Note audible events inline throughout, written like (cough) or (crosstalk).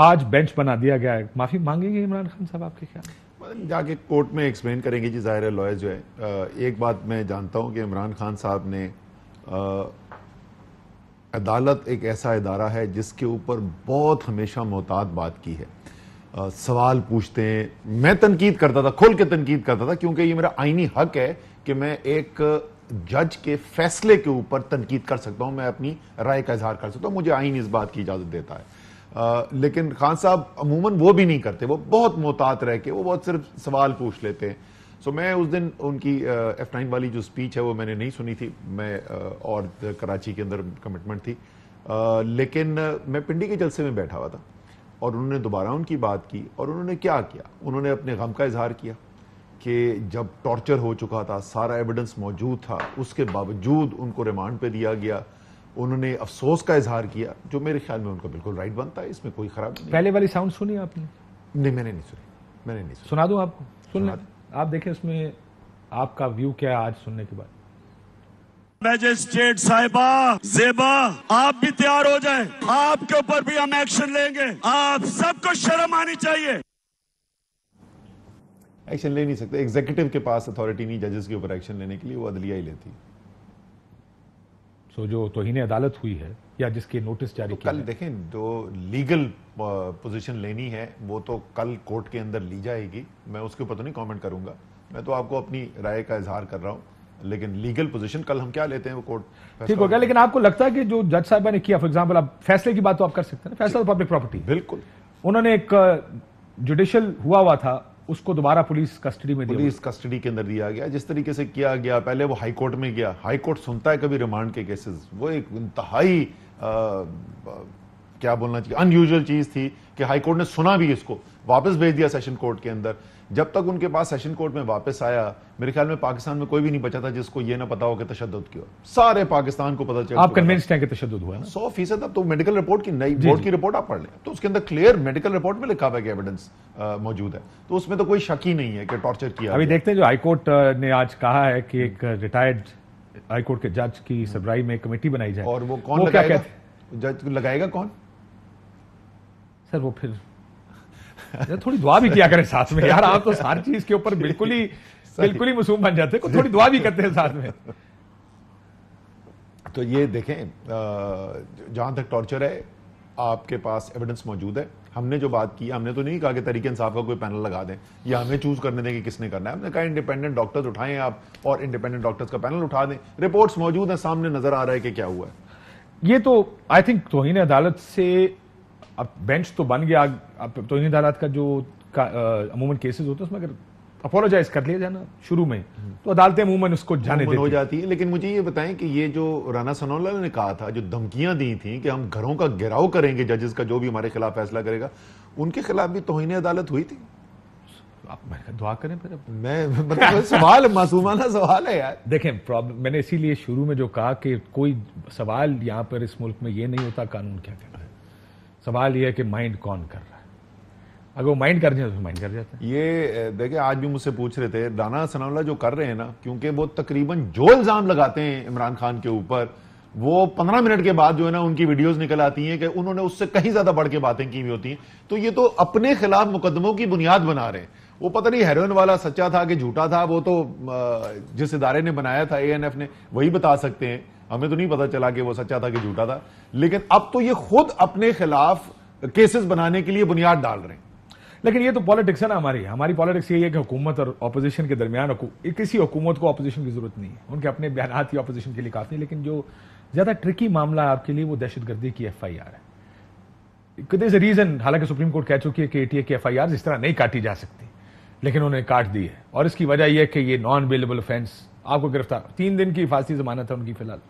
आज बेंच बना दिया गया है माफी मांगेंगे इमरान खान साहब आपके ख्याल जाके कोर्ट में एक्सप्लेन करेंगे जी जाहिर लॉयर जो है एक बात मैं जानता हूँ कि इमरान खान साहब ने अदालत एक ऐसा इदारा है जिसके ऊपर बहुत हमेशा मोहतात बात की है आ, सवाल पूछते हैं मैं तनकीद करता था खुल के तनकीद करता था क्योंकि ये मेरा आइनी हक है कि मैं एक जज के फैसले के ऊपर तनकीद कर सकता हूँ मैं अपनी राय का इजहार कर सकता हूँ मुझे आइन इस बात की इजाजत देता है आ, लेकिन खान साहब अमूमन वो भी नहीं करते वो बहुत मोहतात रह के वो बहुत सिर्फ सवाल पूछ लेते हैं सो मैं उस दिन उनकी एफ नाइन वाली जो स्पीच है वो मैंने नहीं सुनी थी मैं आ, और कराची के अंदर कमिटमेंट थी आ, लेकिन मैं पिंडी के जलसे में बैठा हुआ था और उन्होंने दोबारा उनकी बात की और उन्होंने क्या किया उन्होंने अपने गम का इजहार किया कि जब टॉर्चर हो चुका था सारा एविडेंस मौजूद था उसके बावजूद उनको रिमांड पे दिया गया उन्होंने अफसोस का इजहार किया जो मेरे ख्याल में उनका बिल्कुल राइट बनता है इसमें कोई खराब नहीं पहले वाली साउंड सुनी आपने नहीं मैंने नहीं सुनी मैंने नहीं सुनी सुना दूं आपको सुन आप देखें उसमें आपका व्यू क्या है आज सुनने के बाद मैजिस्ट्रेट साहिबा जेबा आप भी तैयार हो जाए आपके ऊपर भी हम एक्शन लेंगे आप सबको शर्म आनी चाहिए एक्शन ले नहीं सकते एग्जीक्यूटिव के पास अथॉरिटी नहीं जजेस के ऊपर एक्शन लेने के लिए वो अदलिया ही लेती है सो जो तोहन अदालत हुई है या जिसके नोटिस जारी तो कल देखें जो लीगल पोजीशन uh, लेनी है वो तो कल कोर्ट के अंदर ली जाएगी मैं उसके ऊपर तो नहीं कमेंट करूंगा मैं तो आपको अपनी राय का इजहार कर रहा हूं लेकिन लीगल पोजीशन कल हम क्या लेते हैं वो कोर्ट ठीक हो गया लेकिन आपको लगता है कि जो जज साहब ने किया फॉर एग्जाम्पल आप फैसले की बात तो आप कर सकते हैं फैसला तो पब्लिक प्रॉपर्टी बिल्कुल उन्होंने एक जुडिशियल uh, हुआ हुआ था उसको दोबारा पुलिस कस्टडी में पुलिस कस्टडी के अंदर दिया गया जिस तरीके से किया गया पहले वो हाईकोर्ट में गया हाईकोर्ट सुनता है कभी रिमांड के केसेस वो एक इंतहाई क्या बोलना चाहिए अनयूजल चीज़ थी कि हाईकोर्ट ने सुना भी इसको वापस भेज दिया सेशन कोर्ट के अंदर जब तक उनके पास सेशन कोर्ट में वापस आया मेरे ख्याल में पाकिस्तान में कोई भी नहीं बचा था जिसको यह ना पता हो कि तशद क्यों सारे पाकिस्तान को पता चला आप कन्विंस्ड हैं कि तशद हुआ है सौ फीसद अब तो मेडिकल रिपोर्ट की नई बोर्ड की रिपोर्ट आप पढ़ लें तो उसके अंदर क्लियर मेडिकल रिपोर्ट में लिखा हुआ कि एविडेंस मौजूद है तो उसमें तो कोई शक ही नहीं है कि टॉर्चर किया अभी देखते हैं जो हाईकोर्ट ने आज कहा है कि एक रिटायर्ड हाईकोर्ट के जज की हम्म। सरबराही में कमेटी बनाई जाए और वो कौन लगाएगा जज लगाएगा कौन सर वो फिर यार थोड़ी दुआ भी किया करें साथ में यार आप तो हर चीज के ऊपर बिल्कुल ही (laughs) बिल्कुल ही मसूम बन जाते हैं थोड़ी दुआ भी करते हैं साथ में तो ये देखें जहां तक टॉर्चर है आपके पास एविडेंस मौजूद है हमने जो बात की हमने तो नहीं कहा कि तरीके इंसाफ का कोई पैनल लगा दें या हमें चूज करने दें कि किसने करना है हमने कहा इंडिपेंडेंट डॉक्टर्स उठाएं आप और इंडिपेंडेंट डॉक्टर्स का पैनल उठा दें रिपोर्ट्स मौजूद हैं सामने नजर आ रहा है कि क्या हुआ है ये तो आई थिंक तोहन अदालत से अब बेंच तो बन गया अब तो इन अदालत का जो अमूमन केसेस होते हैं उसमें अगर अपोलोजाइज कर लिया जाना शुरू में तो अदालतें अमूमन उसको जाने देती हो जाती है लेकिन मुझे ये बताएं कि ये जो राना सनोला ने कहा था जो धमकियां दी थी कि हम घरों का घेराव करेंगे जजेस का जो भी हमारे खिलाफ फैसला करेगा उनके खिलाफ भी तोहिन अदालत हुई थी आप दुआ करें फिर मैं मतलब सवाल मासूमाना सवाल है यार देखें प्रॉब्लम मैंने इसीलिए शुरू में जो कहा कि कोई सवाल यहाँ पर इस मुल्क में ये नहीं होता कानून क्या कहता सवाल यह है कि माइंड कौन कर रहा है अगर वो माइंड कर जाए तो माइंड कर जाता ये देखिए आज भी मुझसे पूछ रहे थे दाना सनाउल्ला जो कर रहे हैं ना क्योंकि वो तकरीबन जो इल्जाम लगाते हैं इमरान खान के ऊपर वो पंद्रह मिनट के बाद जो है ना उनकी वीडियोस निकल आती हैं कि उन्होंने उससे कहीं ज्यादा बढ़ के बातें की हुई होती हैं तो ये तो अपने खिलाफ मुकदमों की बुनियाद बना रहे हैं वो पता नहीं हेरोइन वाला सच्चा था कि झूठा था वो तो जिस इदारे ने बनाया था एएनएफ ने वही बता सकते हैं हमें तो नहीं पता चला कि वो सच्चा था कि झूठा था लेकिन अब तो ये खुद अपने खिलाफ केसेस बनाने के लिए बुनियाद डाल रहे हैं लेकिन ये तो पॉलिटिक्स है ना हमारी हमारी पॉलिटिक्स ये है कि हुकूमत और अपोजिशन के दरमियान किसी हुकूमत को अपोजिशन की जरूरत नहीं है उनके अपने बयान ही अपोजिशन के लिए काफी लेकिन जो ज्यादा ट्रिकी मामला है आपके लिए वो दहशतगर्दी की एफ आई आर है रीजन हालांकि सुप्रीम कोर्ट कह चुकी है कि एटीए की एफ आई आर इस तरह नहीं काटी जा सकती लेकिन उन्होंने काट दी है और इसकी वजह यह है कि ये नॉन अवेलेबल ऑफेंस आपको गिरफ्तार तीन दिन की फांसी जमानत है उनकी फिलहाल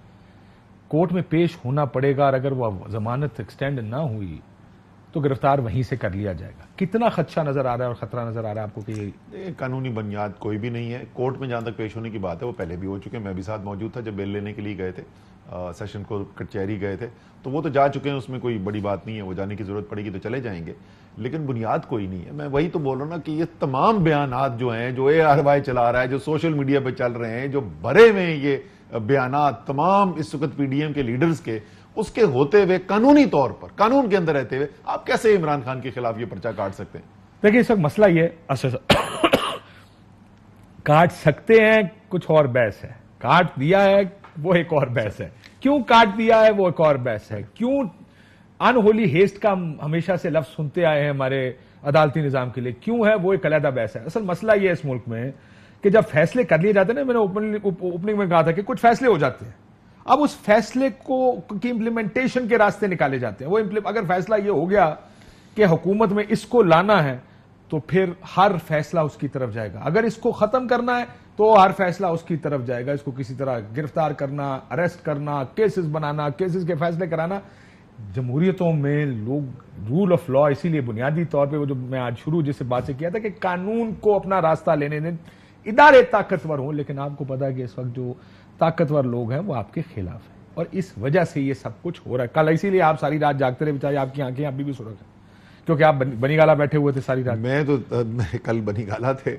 कोर्ट में पेश होना पड़ेगा और अगर वह जमानत एक्सटेंड ना हुई तो गिरफ्तार वहीं से कर लिया जाएगा कितना खदशा नजर आ रहा है और खतरा नजर आ रहा है आपको कि कानूनी बुनियाद कोई भी नहीं है कोर्ट में जहाँ तक पेश होने की बात है वो पहले भी हो चुके हैं मैं भी साथ मौजूद था जब बेल लेने के लिए गए थे सेशन को कचहरी गए थे तो वो तो जा चुके हैं उसमें कोई बड़ी बात नहीं है वो जाने की जरूरत पड़ेगी तो चले जाएंगे लेकिन बुनियाद कोई नहीं है मैं वही तो बोल रहा ना कि ये तमाम बयान जो हैं जो ए आर वाई चला रहा है जो सोशल मीडिया पर चल रहे हैं जो भरे हुए हैं ये बयान तमाम इस वक्त पीडीएम के लीडर्स के उसके होते हुए कानूनी तौर पर कानून के अंदर रहते हुए आप कैसे इमरान खान के खिलाफ ये पर्चा काट सकते हैं देखिए इस वक्त मसला ये अच्छा, अच्छा, काट सकते हैं कुछ और बहस है काट दिया है वो एक और बहस है क्यों काट दिया है वो एक और बहस है क्यों अनहोली हेस्ट का हमेशा से लफ्ज सुनते आए हैं हमारे अदालती निज़ाम के लिए क्यों है वो एक अलहदा बहस है असल मसला ये है इस मुल्क में कि जब फैसले कर लिए जाते हैं ना मैंने ओपनिंग में कहा था कि कुछ फैसले हो जाते हैं अब उस फैसले को की इम्प्लीमेंटेशन के रास्ते निकाले जाते हैं वो अगर फैसला ये हो गया कि हुकूमत में इसको लाना है तो फिर हर फैसला उसकी तरफ जाएगा अगर इसको खत्म करना है तो हर फैसला उसकी तरफ जाएगा इसको किसी तरह गिरफ्तार करना अरेस्ट करना केसेस बनाना केसेस के फैसले कराना जमहूरियतों में लोग रूल ऑफ लॉ इसीलिए बुनियादी तौर पे वो जो मैं आज शुरू जैसे बात से किया था कि कानून को अपना रास्ता लेने दें इदारे ताकतवर हों लेकिन आपको पता है कि इस वक्त जो ताकतवर लोग हैं वो आपके खिलाफ हैं और इस वजह से ये सब कुछ हो रहा है कल इसीलिए आप सारी रात जागते रहे बेचारे आपकी आंखें अभी भी सुरक्षा है क्योंकि आप बनीगाला गाला बैठे हुए थे सारी रात मैं तो मैं कल बनीगाला थे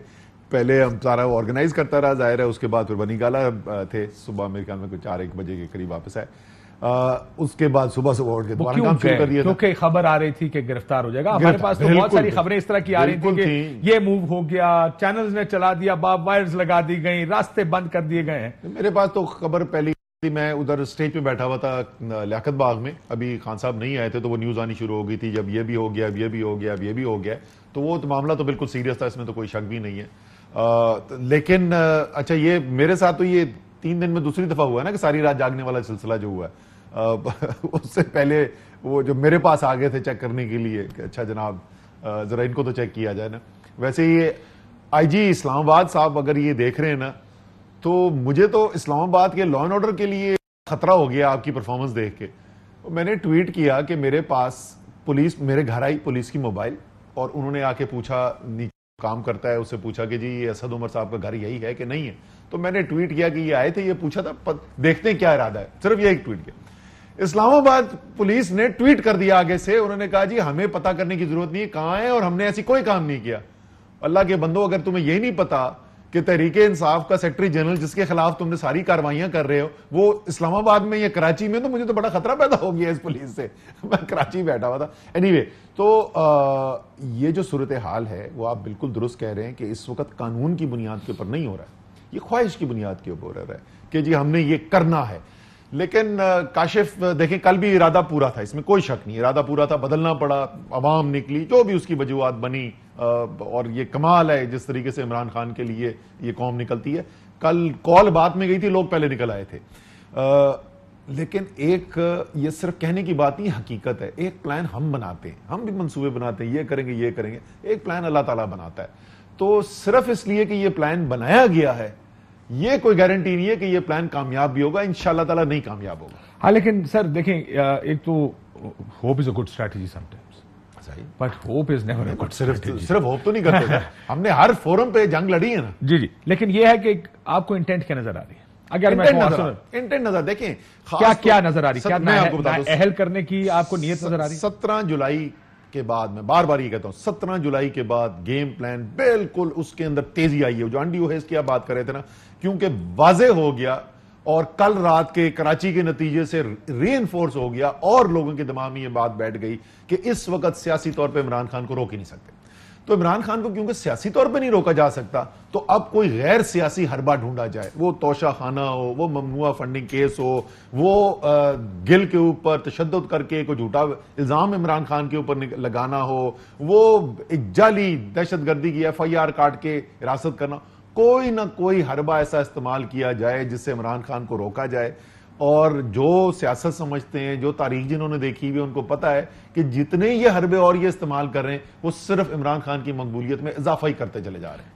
पहले हम सारा ऑर्गेनाइज करता रहा जाहिर है उसके बाद फिर बनीगाला थे सुबह मेरे ख्याल में कुछ चार एक बजे के करीब वापस आए आ, उसके बाद सुबह सुबह उठ के दोबारा काम शुरू कर दिया क्योंकि खबर आ रही थी कि गिरफ्तार हो जाएगा हमारे पास तो बहुत सारी खबरें इस तरह की आ रही थी थी कि ये मूव हो गया चैनल्स ने चला दिया बाब वायर्स लगा दी गई रास्ते बंद कर दिए गए हैं मेरे पास तो खबर पहली मैं उधर स्टेज पे बैठा हुआ था लियाकत बाग में अभी खान साहब नहीं आए थे तो वो न्यूज़ आनी शुरू हो गई थी जब ये भी हो गया अब ये भी हो गया अब ये भी हो गया तो वो तो मामला तो बिल्कुल सीरियस था इसमें तो कोई शक भी नहीं है आ, लेकिन अच्छा ये मेरे साथ तो ये तीन दिन में दूसरी दफा हुआ है ना कि सारी रात जागने वाला सिलसिला जो हुआ है (laughs) उससे पहले वो जो मेरे पास आ गए थे चेक करने के लिए कि अच्छा जनाब जरा इनको तो चेक किया जाए ना वैसे ये आईजी इस्लामाबाद साहब अगर ये देख रहे हैं ना तो मुझे तो इस्लामाबाद के लॉ एंड ऑर्डर के लिए खतरा हो गया आपकी परफॉर्मेंस देख के मैंने ट्वीट किया कि मेरे पास पुलिस मेरे घर आई पुलिस की मोबाइल और उन्होंने आके पूछा नीचे काम करता है उससे पूछा कि जी ये असद उमर साहब का घर यही है कि नहीं है तो मैंने ट्वीट किया कि ये आए थे ये पूछा था देखते क्या इरादा है सिर्फ ये एक ट्वीट किया इस्लामाबाद पुलिस ने ट्वीट कर दिया आगे से उन्होंने कहा जी हमें पता करने की जरूरत नहीं कहां है और हमने ऐसी कोई काम नहीं किया अल्लाह के बंदो अगर तुम्हें यही नहीं पता कि तहरीके इंसाफ का सेक्रेटरी जनरल जिसके खिलाफ तुमने सारी कार्रवाइयां कर रहे हो वो इस्लामाबाद में या कराची में तो मुझे तो बड़ा खतरा पैदा हो गया इस पुलिस से (laughs) मैं कराची बैठा हुआ था एनी anyway, तो आ, ये जो सूरत हाल है वो आप बिल्कुल दुरुस्त कह रहे हैं कि इस वक्त कानून की बुनियाद के ऊपर नहीं हो रहा है ये ख्वाहिश की बुनियाद के ऊपर है कि जी हमने ये करना है लेकिन काशिफ देखें कल भी इरादा पूरा था इसमें कोई शक नहीं इरादा पूरा था बदलना पड़ा आवाम निकली जो भी उसकी वजूहत बनी और ये कमाल है जिस तरीके से इमरान खान के लिए ये कौम निकलती है कल कॉल बाद में गई थी लोग पहले निकल आए थे आ, लेकिन एक ये सिर्फ कहने की बात नहीं हकीकत है एक प्लान हम बनाते हैं हम भी मंसूबे बनाते हैं ये करेंगे ये करेंगे एक प्लान अल्लाह ताला बनाता है तो सिर्फ इसलिए कि ये प्लान बनाया गया है ये कोई गारंटी नहीं है कि ये प्लान कामयाब भी होगा इंशाल्लाह ताला नहीं कामयाब होगा हाँ लेकिन सर देखें एक तो hope is a good strategy sometimes but hope is never good सिर्फ सिर्फ होप तो नहीं करते (laughs) हमने हर फोरम पे जंग लड़ी है ना जी जी लेकिन ये है कि आपको इंटेंट क्या नजर आ रही है अगर इंटेंट नजर देखें क्या क्या तो नजर आ रही है आपको अहल करने की आपको नियत नजर आ रही है सत्रह जुलाई के बाद मैं बार बार ये कहता हूं सत्रह जुलाई के बाद गेम प्लान बिल्कुल उसके अंदर तेजी आई है जो अंडी ओहेज की आप बात कर रहे थे ना क्योंकि वाजे हो गया और कल रात के कराची के नतीजे से री हो गया और लोगों के दिमाग में यह बात बैठ गई कि इस वक्त सियासी तौर पर इमरान खान को रोक ही नहीं सकते तो इमरान खान को क्योंकि सियासी तौर पर नहीं रोका जा सकता तो अब कोई गैर सियासी हरबा ढूंढा जाए वो तोशा खाना हो वो ममनुआ फंडिंग केस हो वो गिल के ऊपर तशद करके कोई झूठा इल्ज़ाम इमरान खान के ऊपर लगाना हो वो एक जाली दहशत गर्दी की एफ आई आर काट के हिरासत करना कोई ना कोई हरबा ऐसा इस्तेमाल किया जाए जिससे इमरान खान को रोका जाए और जो सियासत समझते हैं जो तारीख जिन्होंने देखी हुई उनको पता है कि जितने ये हरबे और ये इस्तेमाल कर रहे हैं वो सिर्फ इमरान खान की मकबूलियत में इजाफा ही करते चले जा रहे हैं